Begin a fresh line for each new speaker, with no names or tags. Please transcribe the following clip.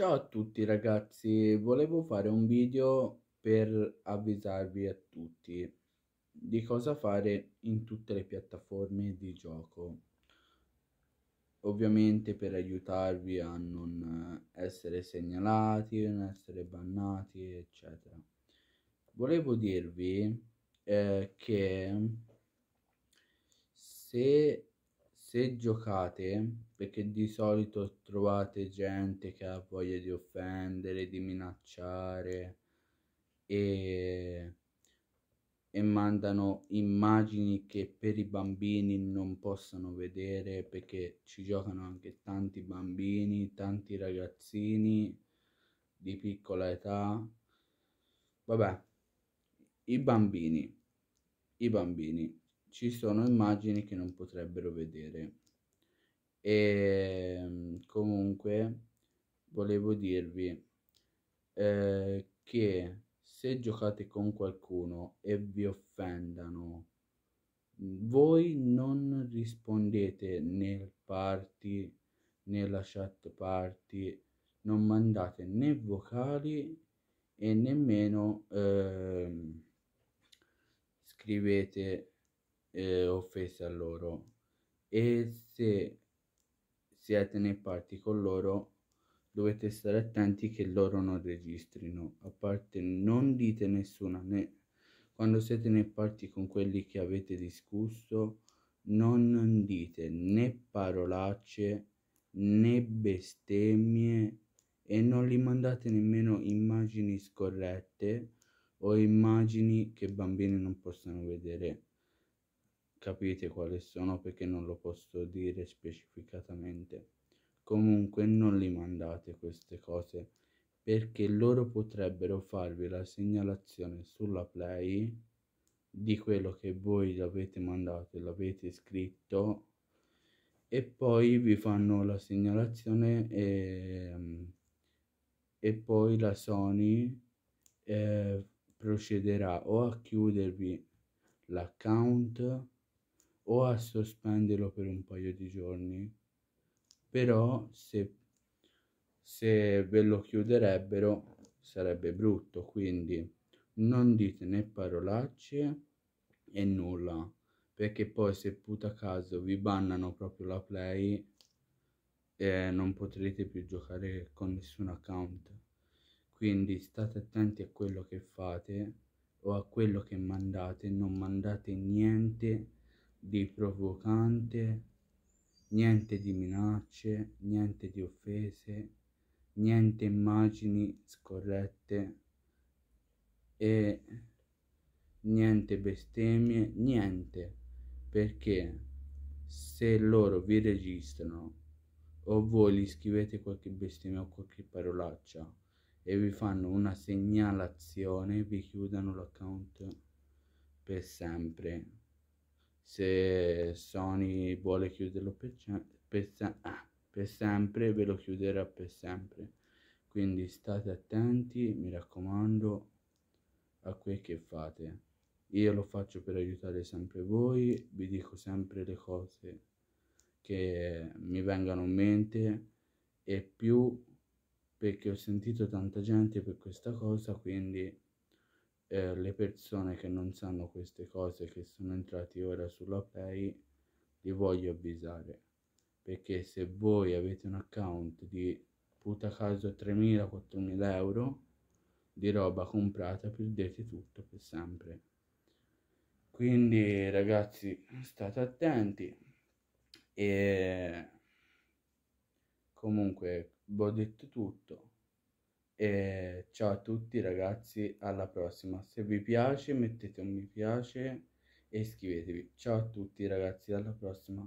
Ciao a tutti ragazzi, volevo fare un video per avvisarvi a tutti di cosa fare in tutte le piattaforme di gioco. Ovviamente per aiutarvi a non essere segnalati, non essere bannati, eccetera. Volevo dirvi eh, che se se giocate, perché di solito trovate gente che ha voglia di offendere, di minacciare e, e mandano immagini che per i bambini non possono vedere perché ci giocano anche tanti bambini, tanti ragazzini di piccola età. Vabbè, i bambini, i bambini ci sono immagini che non potrebbero vedere. E ehm, comunque volevo dirvi eh, che se giocate con qualcuno e vi offendano, voi non rispondete nel party, nella chat party, non mandate né vocali e nemmeno eh, scrivete eh, offesa a loro e se siete nei parti con loro dovete stare attenti che loro non registrino a parte non dite nessuna né quando siete nei parti con quelli che avete discusso non dite né parolacce né bestemmie e non li mandate nemmeno immagini scorrette o immagini che bambini non possano vedere Capite quali sono perché non lo posso dire specificatamente. Comunque non li mandate queste cose perché loro potrebbero farvi la segnalazione sulla play di quello che voi l'avete mandato e l'avete scritto e poi vi fanno la segnalazione e, ehm, e poi la Sony eh, procederà o a chiudervi l'account o a sospenderlo per un paio di giorni, però se, se ve lo chiuderebbero sarebbe brutto, quindi non dite né parolacce e nulla, perché poi se puta caso vi bannano proprio la play eh, non potrete più giocare con nessun account. Quindi state attenti a quello che fate o a quello che mandate, non mandate niente di provocante, niente di minacce, niente di offese, niente immagini scorrette e niente bestemmie, niente, perché se loro vi registrano o voi gli scrivete qualche bestemmia o qualche parolaccia e vi fanno una segnalazione, vi chiudono l'account per sempre se Sony vuole chiuderlo per, per, ah, per sempre ve lo chiuderà per sempre quindi state attenti mi raccomando a quel che fate io lo faccio per aiutare sempre voi vi dico sempre le cose che mi vengano in mente e più perché ho sentito tanta gente per questa cosa quindi eh, le persone che non sanno queste cose, che sono entrati ora sulla Play, li voglio avvisare. Perché se voi avete un account di puta caso 3.000-4.000 euro di roba comprata, perdete tutto per sempre. Quindi ragazzi, state attenti. E comunque, vi ho detto tutto. E ciao a tutti ragazzi, alla prossima. Se vi piace mettete un mi piace e iscrivetevi. Ciao a tutti ragazzi, alla prossima.